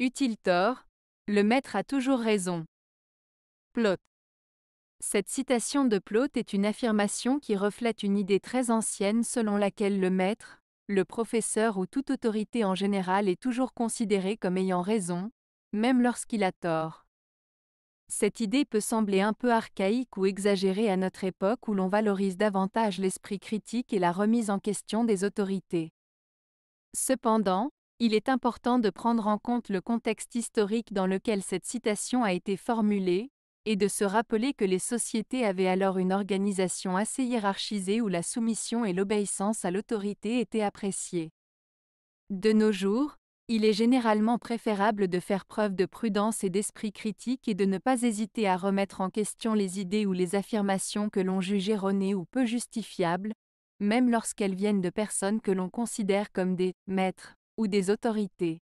eut tort Le maître a toujours raison. Plot. Cette citation de Plot est une affirmation qui reflète une idée très ancienne selon laquelle le maître, le professeur ou toute autorité en général est toujours considéré comme ayant raison, même lorsqu'il a tort. Cette idée peut sembler un peu archaïque ou exagérée à notre époque où l'on valorise davantage l'esprit critique et la remise en question des autorités. Cependant, il est important de prendre en compte le contexte historique dans lequel cette citation a été formulée, et de se rappeler que les sociétés avaient alors une organisation assez hiérarchisée où la soumission et l'obéissance à l'autorité étaient appréciées. De nos jours, il est généralement préférable de faire preuve de prudence et d'esprit critique et de ne pas hésiter à remettre en question les idées ou les affirmations que l'on juge erronées ou peu justifiables, même lorsqu'elles viennent de personnes que l'on considère comme des maîtres ou des autorités.